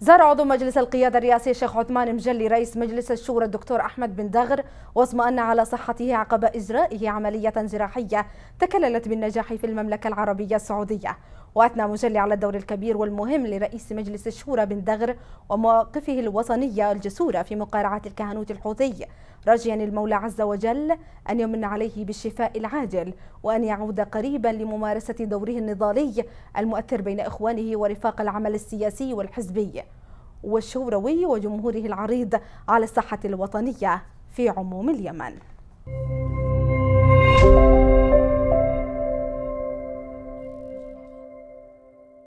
زار عضو مجلس القيادة الرئاسي الشيخ عثمان مجلي رئيس مجلس الشورى الدكتور أحمد بن دغر واطمأن على صحته عقب إجرائه عملية جراحية تكللت بالنجاح في المملكة العربية السعودية وأثنى مجلي على الدور الكبير والمهم لرئيس مجلس الشورى بن دغر ومواقفه الوطنية الجسورة في مقارعة الكهنوت الحوثي راجيا المولى عز وجل أن يمن عليه بالشفاء العاجل وأن يعود قريبا لممارسة دوره النضالي المؤثر بين إخوانه ورفاق العمل السياسي والحزبي والشوروي وجمهوره العريض على الصحة الوطنية في عموم اليمن